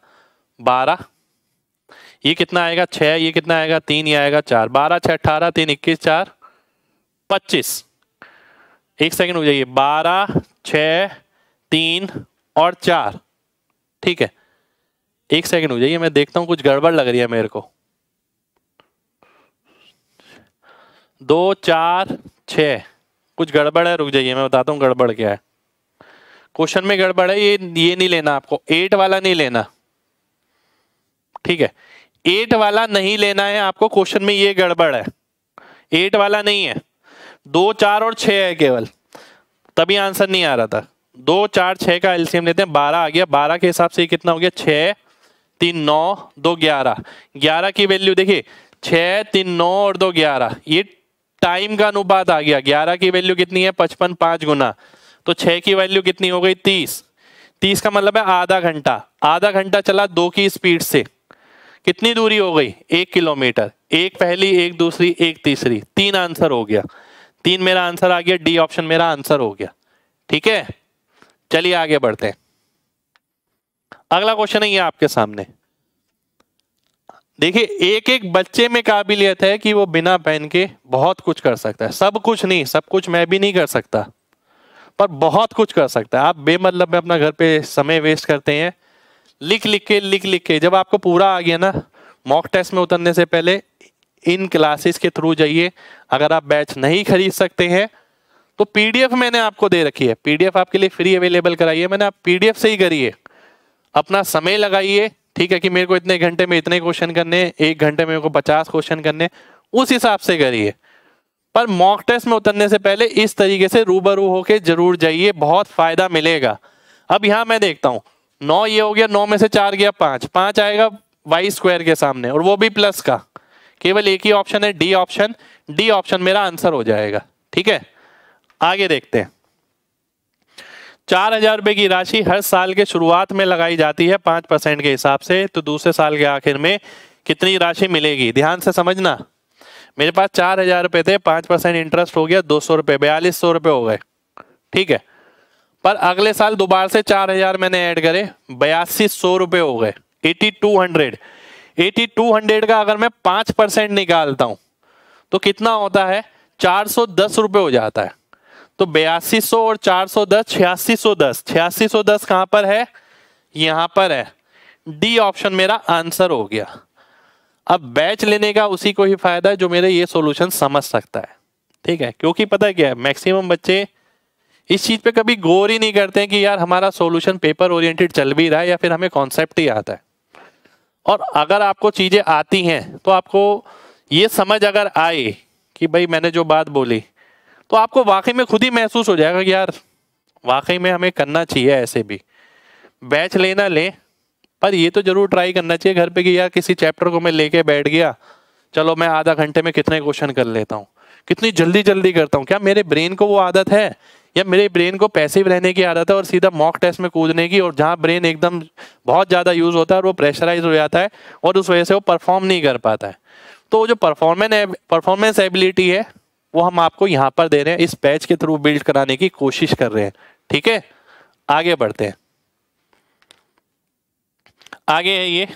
बारह ये कितना आएगा छः ये कितना आएगा तीन ये आएगा चार बारह छः अट्ठारह तीन इक्कीस चार पच्चीस एक सेकंड हो जाइए बारह छ तीन और चार ठीक है एक सेकंड हो जाइए मैं देखता हूँ कुछ गड़बड़ लग रही है मेरे को दो चार छ कुछ गड़बड़ है रुक जाइए मैं बताता हूँ गड़बड़ क्या है क्वेश्चन में गड़बड़ है ये ये नहीं लेना आपको एट वाला नहीं लेना ठीक है एट वाला नहीं लेना है आपको क्वेश्चन में ये गड़बड़ है एट वाला नहीं है दो चार और छ है केवल तभी आंसर नहीं आ रहा था दो चार छः का एलसीएम लेते हैं बारह आ गया बारह के हिसाब से कितना हो गया छ तीन नौ दो ग्यारह ग्यारह की वैल्यू देखिए छ तीन नौ और दो ग्यारह ये टाइम का अनुपात आ गया ग्यारह की वैल्यू कितनी है पचपन पांच गुना तो छह की वैल्यू कितनी हो गई तीस तीस का मतलब है आधा घंटा आधा घंटा चला दो की स्पीड से कितनी दूरी हो गई एक किलोमीटर एक पहली एक दूसरी एक तीसरी तीन आंसर हो गया तीन मेरा आंसर आ गया डी ऑप्शन मेरा आंसर हो गया ठीक है चलिए आगे बढ़ते हैं अगला क्वेश्चन है ये आपके सामने देखिए एक एक बच्चे में काबिलियत है कि वो बिना पेन के बहुत कुछ कर सकता है सब कुछ नहीं सब कुछ मैं भी नहीं कर सकता पर बहुत कुछ कर सकता है आप बेमतलब में अपना घर पे समय वेस्ट करते हैं लिख लिख के लिख लिख के जब आपको पूरा आ गया ना मॉक टेस्ट में उतरने से पहले इन क्लासेस के थ्रू जाइए अगर आप बैच नहीं खरीद सकते हैं तो पीडीएफ मैंने आपको दे रखी है पीडीएफ आपके लिए फ्री अवेलेबल कराई है मैंने आप पीडीएफ से ही करिए अपना समय लगाइए ठीक है कि मेरे को इतने घंटे में इतने क्वेश्चन करने एक घंटे में मेरे को पचास क्वेश्चन करने उस हिसाब से करिए पर मॉक टेस्ट में उतरने से पहले इस तरीके से रूबरू होके जरूर जाइए बहुत फायदा मिलेगा अब यहां मैं देखता हूं नौ ये हो गया नौ में से चार गया पांच पांच आएगा वाई स्क्वायर के सामने और वो भी प्लस का केवल एक ही ऑप्शन है डी ऑप्शन डी ऑप्शन मेरा आंसर हो जाएगा ठीक है आगे देखते हैं चार हजार रुपए की राशि हर साल के शुरुआत में लगाई जाती है पांच परसेंट के हिसाब से तो दूसरे साल के आखिर में कितनी राशि मिलेगी ध्यान से समझना मेरे पास चार हजार रुपए थे पांच परसेंट इंटरेस्ट हो गया दो सौ रुपये बयालीस सौ रुपए हो गए ठीक है पर अगले साल दोबारा से चार हजार मैंने ऐड करे बयासी सौ रुपये हो गए eighty two hundred eighty two hundred का अगर मैं पांच परसेंट निकालता हूँ तो कितना होता है चार सौ दस रुपये हो जाता है तो बयासी सो और चार सौ दस छियासी सौ दस छियासी सौ दस कहां पर है यहां पर है डी ऑप्शन मेरा आंसर हो गया अब बैच लेने का उसी को ही फायदा है जो मेरे ये सॉल्यूशन समझ सकता है ठीक है क्योंकि पता क्या है मैक्सिमम बच्चे इस चीज़ पे कभी गौर ही नहीं करते हैं कि यार हमारा सॉल्यूशन पेपर ओरिएंटेड चल भी रहा है या फिर हमें कॉन्सेप्ट ही आता है और अगर आपको चीज़ें आती हैं तो आपको ये समझ अगर आए कि भाई मैंने जो बात बोली तो आपको वाकई में खुद ही महसूस हो जाएगा कि यार वाकई में हमें करना चाहिए ऐसे भी बैच लेना लें पर ये तो जरूर ट्राई करना चाहिए घर पे कि यार किसी चैप्टर को मैं लेके बैठ गया चलो मैं आधा घंटे में कितने क्वेश्चन कर लेता हूँ कितनी जल्दी जल्दी करता हूँ क्या मेरे ब्रेन को वो आदत है या मेरे ब्रेन को पैसिव रहने की आदत है और सीधा मॉक टेस्ट में कूदने की और जहाँ ब्रेन एकदम बहुत ज़्यादा यूज़ होता है और वो प्रेशराइज हो जाता है और उस वजह से वो परफॉर्म नहीं कर पाता है तो जो परफॉर्मेंस परफॉर्मेंस एबिलिटी है वो हम आपको यहाँ पर दे रहे हैं इस पैच के थ्रू बिल्ड कराने की कोशिश कर रहे हैं ठीक है आगे बढ़ते हैं आगे है ये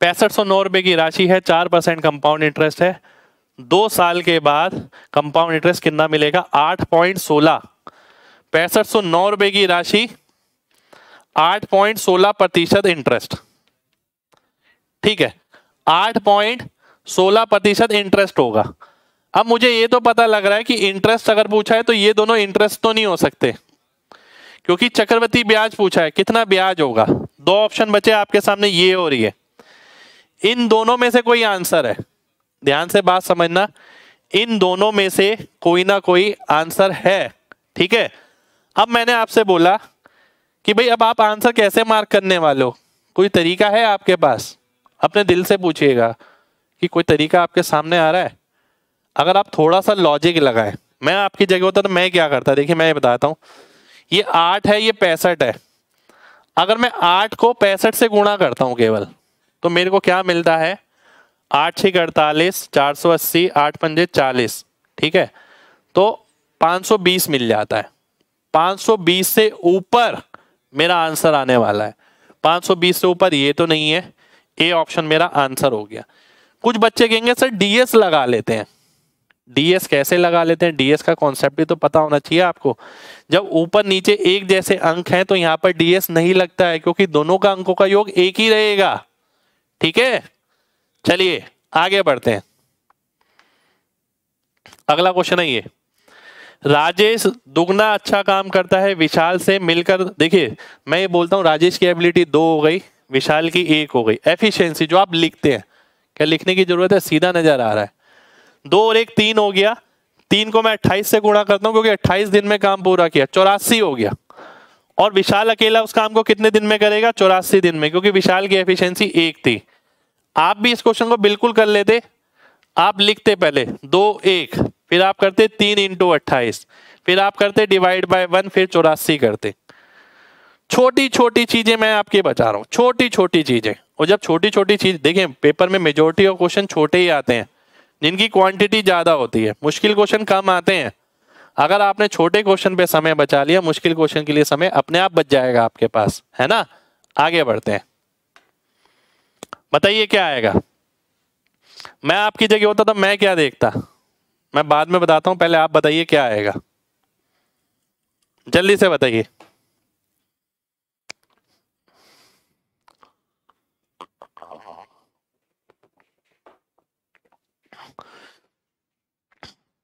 पैंसठ सौ नौ रुपये की राशि है चार परसेंट कंपाउंड इंटरेस्ट है दो साल के बाद कंपाउंड इंटरेस्ट कितना मिलेगा आठ पॉइंट सोलह पैंसठ सौ नौ रुपये की राशि आठ पॉइंट सोलह प्रतिशत इंटरेस्ट ठीक है आठ पॉइंट सोलह प्रतिशत इंटरेस्ट होगा अब मुझे ये तो पता लग रहा है कि इंटरेस्ट अगर पूछा है तो ये दोनों इंटरेस्ट तो नहीं हो सकते क्योंकि चक्रवर्ती ब्याज पूछा है कितना ब्याज होगा दो ऑप्शन बचे आपके सामने ये हो रही है इन दोनों में से कोई आंसर है ध्यान से बात समझना इन दोनों में से कोई ना कोई आंसर है ठीक है अब मैंने आपसे बोला कि भाई अब आप आंसर कैसे मार्क करने वाले हो कोई तरीका है आपके पास अपने दिल से पूछिएगा कि कोई तरीका आपके सामने आ रहा है अगर आप थोड़ा सा लॉजिक लगाए मैं आपकी जगह होता तो मैं क्या करता देखिए मैं ये बताता हूँ ये आठ है ये पैंसठ है अगर मैं आठ को पैंसठ से गुणा करता हूँ केवल तो मेरे को क्या मिलता है आठ छः अड़तालीस चार सौ अस्सी आठ पंजे चालीस ठीक है तो सौ बीस मिल जाता है सौ बीस से ऊपर मेरा आंसर आने वाला है सौ बीस से ऊपर ये तो नहीं है ए ऑप्शन मेरा आंसर हो गया कुछ बच्चे कहेंगे सर डीएस लगा लेते हैं डीएस कैसे लगा लेते हैं डीएस का कॉन्सेप्ट भी तो पता होना चाहिए आपको जब ऊपर नीचे एक जैसे अंक हैं तो यहाँ पर डीएस नहीं लगता है क्योंकि दोनों का अंकों का योग एक ही रहेगा ठीक है चलिए आगे बढ़ते हैं अगला क्वेश्चन है ये राजेश दुगना अच्छा काम करता है विशाल से मिलकर देखिए मैं ये बोलता हूँ राजेश की एबिलिटी दो हो गई विशाल की एक हो गई एफिशिएंसी जो आप लिखते हैं क्या लिखने की जरूरत है सीधा नजर आ रहा है दो और एक तीन हो गया तीन को मैं अट्ठाईस से गुणा करता हूँ क्योंकि अट्ठाईस दिन में काम पूरा किया चौरासी हो गया और विशाल अकेला उस काम को कितने दिन में करेगा चौरासी दिन में क्योंकि विशाल की एफिशिएंसी एक थी आप भी इस क्वेश्चन को बिल्कुल कर लेते आप लिखते पहले दो एक फिर आप करते तीन इंटू अट्ठाईस फिर आप करते डिवाइड बाय वन फिर चौरासी करते छोटी छोटी चीजें मैं आपके बता रहा हूँ छोटी छोटी चीजें और जब छोटी छोटी चीज देखें पेपर में मेजोरिटी ऑफ क्वेश्चन छोटे ही आते हैं जिनकी क्वांटिटी ज़्यादा होती है मुश्किल क्वेश्चन कम आते हैं अगर आपने छोटे क्वेश्चन पे समय बचा लिया मुश्किल क्वेश्चन के लिए समय अपने आप बच जाएगा आपके पास है ना आगे बढ़ते हैं बताइए क्या आएगा मैं आपकी जगह होता तो मैं क्या देखता मैं बाद में बताता हूं पहले आप बताइए क्या आएगा जल्दी से बताइए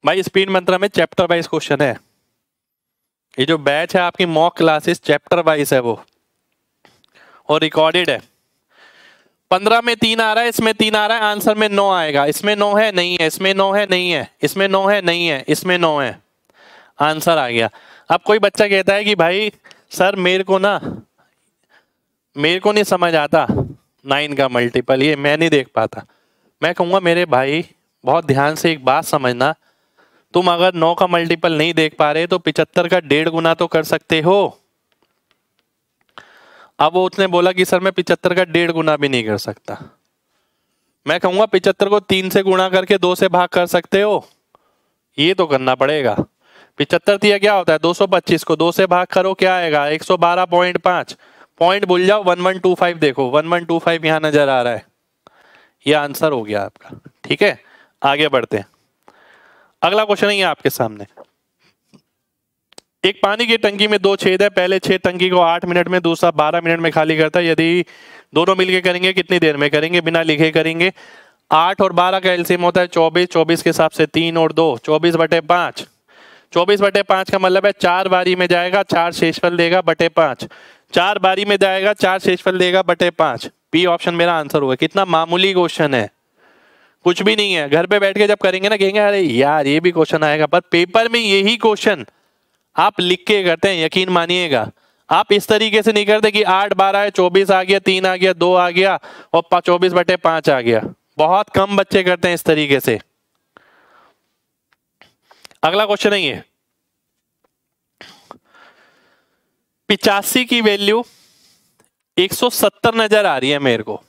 भाई स्पीड मंत्रा में चैप्टर वाइज क्वेश्चन है ये जो बैच है आपकी मॉक क्लासेस चैप्टर वाइज है वो और रिकॉर्डेड है पंद्रह में तीन आ रहा है इसमें तीन आ रहा है आंसर में नौ आएगा इसमें नौ है नहीं है इसमें नौ है नहीं है इसमें नौ है नहीं है इसमें नौ है आंसर आ गया अब कोई बच्चा कहता है कि भाई सर मेरे को ना मेरे को नहीं समझ आता नाइन का मल्टीपल ये मैं नहीं देख पाता मैं कहूँगा मेरे भाई बहुत ध्यान से एक बात समझना तुम अगर नौ का मल्टीपल नहीं देख पा रहे तो पिचहत्तर का डेढ़ गुना तो कर सकते हो अब वो उसने बोला कि सर मैं पिछहत्तर का डेढ़ गुना भी नहीं कर सकता मैं कहूंगा पिचहत्तर को तीन से गुणा करके दो से भाग कर सकते हो ये तो करना पड़ेगा पिचहत्तर दिया क्या होता है पच्चीस को दो से भाग करो क्या आएगा बारह पॉइंट भूल जाओ वन वन टू फाइव देखो वन वन टू फाइव यहाँ नजर आ रहा है ये आंसर हो गया आपका ठीक है आगे बढ़ते हैं अगला क्वेश्चन है आपके सामने एक पानी की टंकी में दो छेद है पहले छेद टंकी को आठ मिनट में दूसरा बारह मिनट में खाली करता है यदि दोनों मिलके करेंगे कितनी देर में करेंगे बिना लिखे करेंगे आठ और बारह का एल्सियम होता है चौबीस चौबीस के हिसाब से तीन और दो चौबीस बटे पांच चौबीस बटे पांच का मतलब है चार बारी में जाएगा चार शेषफल देगा बटे पांच चार बारी में जाएगा चार शेषफल देगा बटे पांच बी ऑप्शन मेरा आंसर हुआ कितना मामूली क्वेश्चन है कुछ भी नहीं है घर पे बैठ के जब करेंगे ना कहेंगे अरे यार ये भी क्वेश्चन आएगा पर पेपर में यही क्वेश्चन आप लिख के करते हैं यकीन मानिएगा आप इस तरीके से नहीं करते कि आठ बारह है चौबीस आ गया तीन आ गया दो आ गया और चौबीस बटे पांच आ गया बहुत कम बच्चे करते हैं इस तरीके से अगला क्वेश्चन है ये पिचासी की वैल्यू 170 नजर आ रही है मेरे को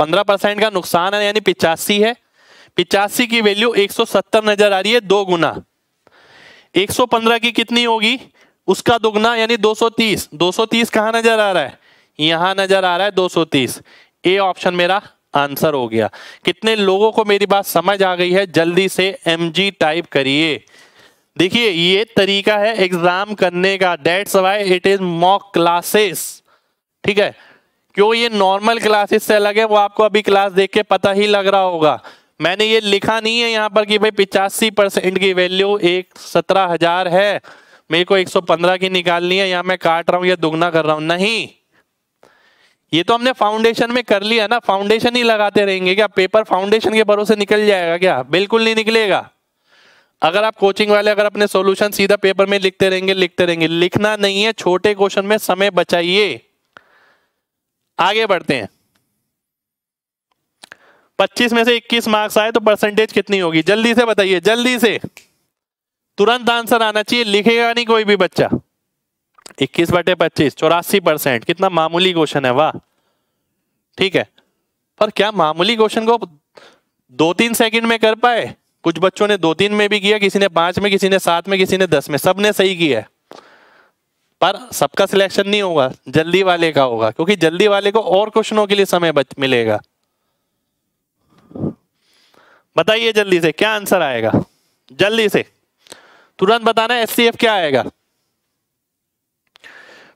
15 परसेंट का नुकसान है यानी पिचासी है पिचासी की वैल्यू 170 नजर आ रही है दो गुना 115 की कितनी होगी उसका दोगुना यानी 230 230 कहां नजर आ रहा है यहां नजर आ रहा है 230 ए ऑप्शन मेरा आंसर हो गया कितने लोगों को मेरी बात समझ आ गई है जल्दी से एम टाइप करिए देखिए ये तरीका है एग्जाम करने का dates why it is mock classes ठीक है क्यों ये नॉर्मल क्लासेस से अलग है वो आपको अभी क्लास देख के पता ही लग रहा होगा मैंने ये लिखा नहीं है यहाँ पर कि भाई पिचासी परसेंट की वैल्यू एक सत्रह हजार है मेरे को एक सौ पंद्रह की निकालनी है यहाँ मैं काट रहा हूँ या दुगना कर रहा हूँ नहीं ये तो हमने फाउंडेशन में कर लिया ना फाउंडेशन ही लगाते रहेंगे क्या पेपर फाउंडेशन के भरोसे निकल जाएगा क्या बिल्कुल नहीं निकलेगा अगर आप कोचिंग वाले अगर अपने सॉल्यूशन सीधा पेपर में लिखते रहेंगे लिखते रहेंगे लिखना नहीं है छोटे क्वेश्चन में समय बचाइए आगे बढ़ते हैं 25 में से 21 मार्क्स आए तो परसेंटेज कितनी होगी जल्दी से बताइए जल्दी से तुरंत आंसर आना चाहिए लिखेगा नहीं कोई भी बच्चा 21 बटे पच्चीस चौरासी परसेंट कितना मामूली क्वेश्चन है वाह ठीक है पर क्या मामूली क्वेश्चन को दो तीन सेकंड में कर पाए कुछ बच्चों ने दो तीन में भी किया किसी ने पांच में किसी ने सात में किसी ने दस में सब ने सही किया है पर सबका सिलेक्शन नहीं होगा जल्दी वाले का होगा क्योंकि जल्दी वाले को और क्वेश्चनों के लिए समय मिलेगा बताइए जल्दी से क्या आंसर आएगा जल्दी से तुरंत बताना एस क्या आएगा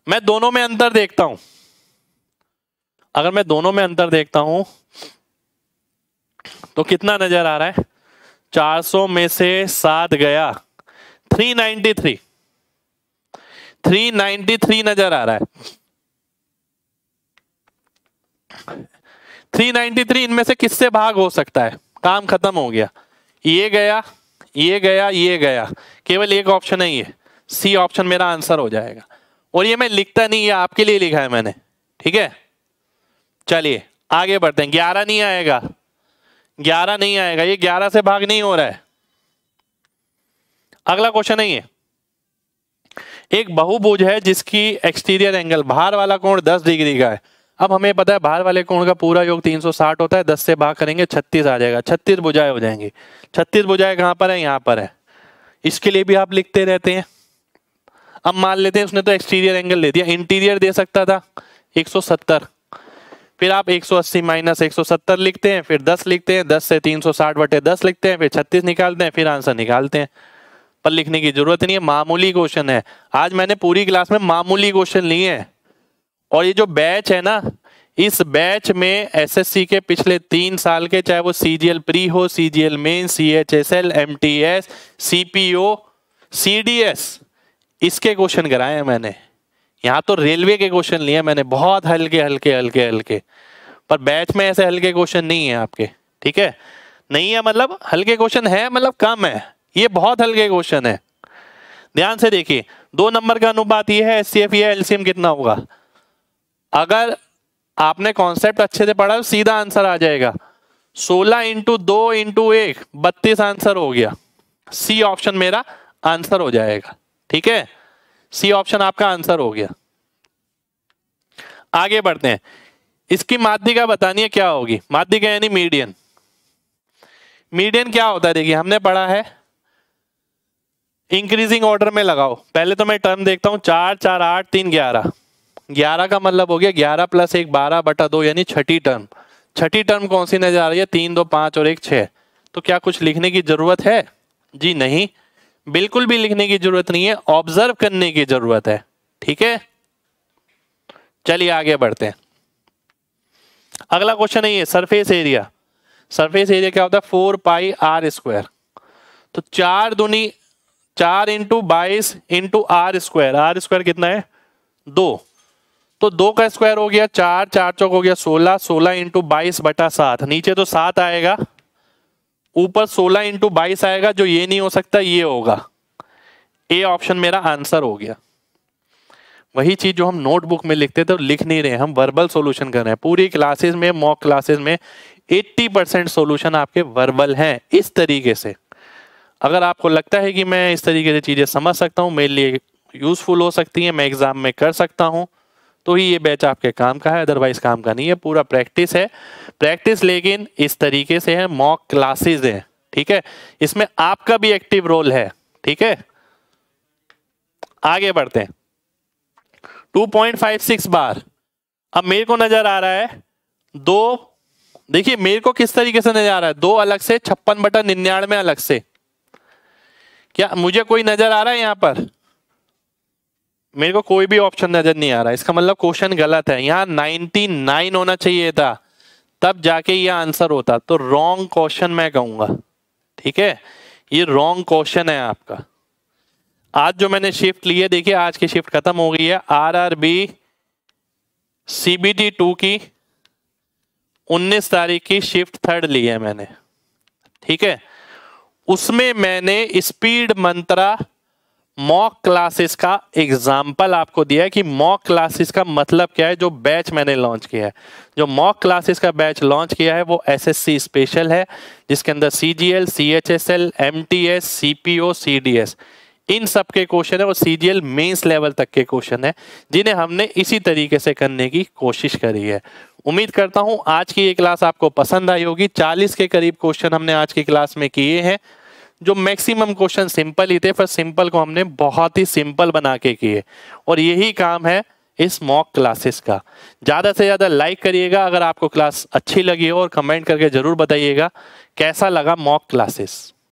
मैं दोनों में अंतर देखता हूं अगर मैं दोनों में अंतर देखता हूं तो कितना नजर आ रहा है 400 में से सात गया 393 393 नजर आ रहा है 393 इनमें से किससे भाग हो सकता है काम खत्म हो गया ये गया ये गया ये गया केवल एक ऑप्शन है ये सी ऑप्शन मेरा आंसर हो जाएगा और ये मैं लिखता नहीं है आपके लिए लिखा है मैंने ठीक है चलिए आगे बढ़ते हैं ग्यारह नहीं आएगा ग्यारह नहीं आएगा ये ग्यारह से भाग नहीं हो रहा है अगला क्वेश्चन है ये एक बहुभुज है जिसकी एक्सटीरियर एंगल बाहर वाला कोण 10 डिग्री का है अब हमें पता है बाहर वाले कोण का पूरा योग 360 होता है 10 से भाग करेंगे 36 आ जाएगा 36 बुझाएं हो जाएंगे 36 बुझाएं कहाँ पर है यहाँ पर है इसके लिए भी आप लिखते रहते हैं अब मान लेते हैं उसने तो एक्सटीरियर एंगल दे दिया इंटीरियर दे सकता था एक फिर आप 180 माइनस एक लिखते हैं फिर 10 लिखते हैं 10 से 360 बटे दस लिखते हैं फिर 36 निकालते हैं फिर आंसर निकालते हैं पर लिखने की जरूरत नहीं है मामूली क्वेश्चन है आज मैंने पूरी क्लास में मामूली क्वेश्चन लिए हैं और ये जो बैच है ना इस बैच में एसएससी के पिछले तीन साल के चाहे वो सीजीएल प्री हो CGL main CHSL MTS CPO CDS इसके क्वेश्चन कराए हैं मैंने यहाँ तो रेलवे के क्वेश्चन लिए मैंने बहुत हल्के हल्के हल्के हल्के पर बैच में ऐसे हल्के क्वेश्चन नहीं है आपके ठीक है नहीं है मतलब हल्के क्वेश्चन है मतलब कम है ये बहुत हल्के क्वेश्चन है ध्यान से देखिए दो नंबर का अनुपात ये है S C F C LCM कितना होगा अगर आपने कॉन्सेप्ट अच्छे से पढ़ा तो सीधा आंसर आ जाएगा सोलह इंटू दो इंटू एक बत्तीस आंसर हो गया सी ऑप्शन मेरा आंसर हो जाएगा ठीक है सी ऑप्शन आपका आंसर हो गया आगे बढ़ते हैं इसकी माध्यिका बतानी है क्या होगी माध्यिका यानी मीडियन मीडियन क्या होता है देखिए हमने पढ़ा है इंक्रीजिंग ऑर्डर में लगाओ पहले तो मैं टर्म देखता हूं चार चार आठ तीन ग्यारह ग्यारह का मतलब हो गया ग्यारह प्लस एक बारह बटा दो यानी छठी टर्म छठी टर्म कौन सी नजर आ रही है तीन दो पांच और एक छ तो क्या कुछ लिखने की जरूरत है जी नहीं बिल्कुल भी लिखने की जरूरत नहीं है ऑब्जर्व करने की जरूरत है ठीक है चलिए आगे बढ़ते हैं अगला क्वेश्चन है ये सरफेस एरिया सरफेस एरिया क्या होता है फोर पाई आर स्क्वायर तो चार दुनी चार इंटू बाईस into R square R square कितना है दो तो दो का स्क्वायर हो गया चार चार चौक हो गया सोलह सोलह इंटू बाईस बटा सात नीचे तो सात आएगा ऊपर सोलह इंटू बाईस आएगा जो ये नहीं हो सकता ये होगा ए ऑप्शन मेरा आंसर हो गया वही चीज जो हम नोटबुक में लिखते थे लिख नहीं रहे हम वर्बल सोल्यूशन कर रहे हैं पूरी क्लासेस में मॉक क्लासेस में 80 परसेंट सोल्यूशन आपके वर्बल हैं इस तरीके से अगर आपको लगता है कि मैं इस तरीके से चीज़ें समझ सकता हूँ मेरे लिए यूजफुल हो सकती है मैं एग्ज़ाम में कर सकता हूँ तो ही ये बैच आपके काम का है अदरवाइज काम का नहीं है पूरा प्रैक्टिस है प्रैक्टिस लेकिन इस तरीके से है मॉक क्लासेस है ठीक है इसमें आपका भी एक्टिव रोल है ठीक है आगे बढ़ते हैं 2.56 बार अब मेरे को नजर आ रहा है दो देखिए मेरे को किस तरीके से नजर आ रहा है दो अलग से छप्पन बटन निन्यानवे अलग से क्या मुझे कोई नजर आ रहा है यहां पर मेरे को कोई भी ऑप्शन नजर नहीं आ रहा इसका मतलब क्वेश्चन गलत है यहाँ नाइनटी नाइन होना चाहिए था तब जाके ये आंसर होता तो रॉन्ग क्वेश्चन मैं कहूंगा ठीक है ये रॉन्ग क्वेश्चन है आपका आज जो मैंने शिफ्ट ली है देखिए आज की शिफ्ट खत्म हो गई है R R B C B T two की उन्नीस तारीख की शिफ्ट थर्ड ली है मैंने ठीक है उसमें मैंने स्पीड मंत्रा मॉक क्लासेस का एग्जाम्पल आपको दिया है कि मॉक क्लासेस का मतलब क्या है जो बैच मैंने लॉन्च किया है जो मॉक क्लासेस का बैच लॉन्च किया है वो एसएससी स्पेशल है जिसके अंदर CGL CHSL MTS CPO CDS S S C इन सब के क्वेश्चन है और सीजीएल मेंस मेन्स लेवल तक के क्वेश्चन है जिन्हें हमने इसी तरीके से करने की कोशिश करी है उम्मीद करता हूँ आज की ये क्लास आपको पसंद आई होगी चालीस के करीब क्वेश्चन हमने आज की क्लास में किए हैं जो मैक्सिमम क्वेश्चन सिंपल ही थे पर सिंपल को हमने बहुत ही सिंपल बना के किए और यही काम है इस मॉक क्लासेस का ज़्यादा से ज़्यादा लाइक करिएगा अगर आपको क्लास अच्छी लगी हो और कमेंट करके ज़रूर बताइएगा कैसा लगा मॉक क्लासेस